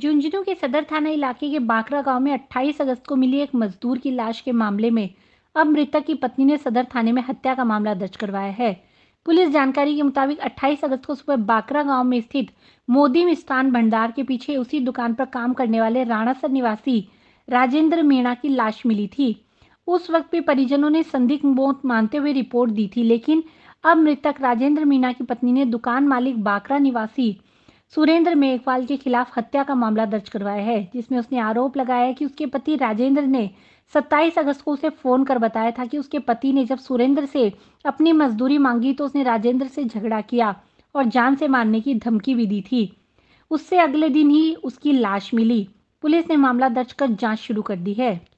झुंझुनू के सदर थाना इलाके के बाकरा गांव में 28 अगस्त को मिली एक मजदूर की लाश के मामले में अब मृतक की पत्नी ने सदर थाने में हत्या का मामला दर्ज करवाया है पुलिस जानकारी के मुताबिक 28 अगस्त को सुबह बाकरा गांव में स्थित मोदी मिस्तान भंडार के पीछे उसी दुकान पर काम करने वाले राणासर निवासी राजेंद्र मीणा की लाश मिली थी उस वक्त भी परिजनों ने संदिग्ध मौत मानते हुए रिपोर्ट दी थी लेकिन अब मृतक राजेंद्र मीणा की पत्नी ने दुकान मालिक बाकरा निवासी सुरेंद्र मेघवाल के खिलाफ हत्या का मामला दर्ज करवाया है जिसमें उसने आरोप लगाया है कि उसके पति राजेंद्र ने 27 अगस्त को उसे फ़ोन कर बताया था कि उसके पति ने जब सुरेंद्र से अपनी मजदूरी मांगी तो उसने राजेंद्र से झगड़ा किया और जान से मारने की धमकी भी दी थी उससे अगले दिन ही उसकी लाश मिली पुलिस ने मामला दर्ज कर जांच शुरू कर दी है